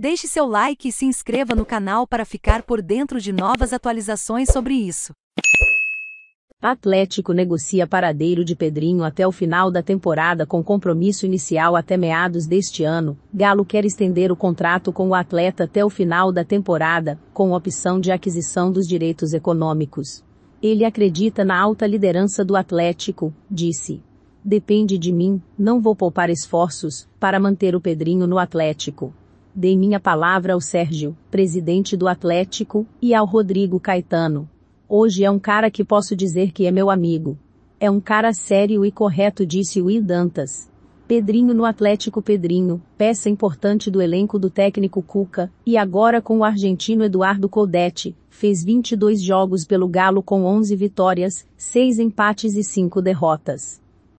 Deixe seu like e se inscreva no canal para ficar por dentro de novas atualizações sobre isso. Atlético negocia paradeiro de Pedrinho até o final da temporada com compromisso inicial até meados deste ano. Galo quer estender o contrato com o atleta até o final da temporada, com opção de aquisição dos direitos econômicos. Ele acredita na alta liderança do Atlético, disse. Depende de mim, não vou poupar esforços para manter o Pedrinho no Atlético. Dei minha palavra ao Sérgio, presidente do Atlético, e ao Rodrigo Caetano. Hoje é um cara que posso dizer que é meu amigo. É um cara sério e correto, disse Will Dantas. Pedrinho no Atlético Pedrinho, peça importante do elenco do técnico Cuca, e agora com o argentino Eduardo Coudetti, fez 22 jogos pelo Galo com 11 vitórias, 6 empates e 5 derrotas.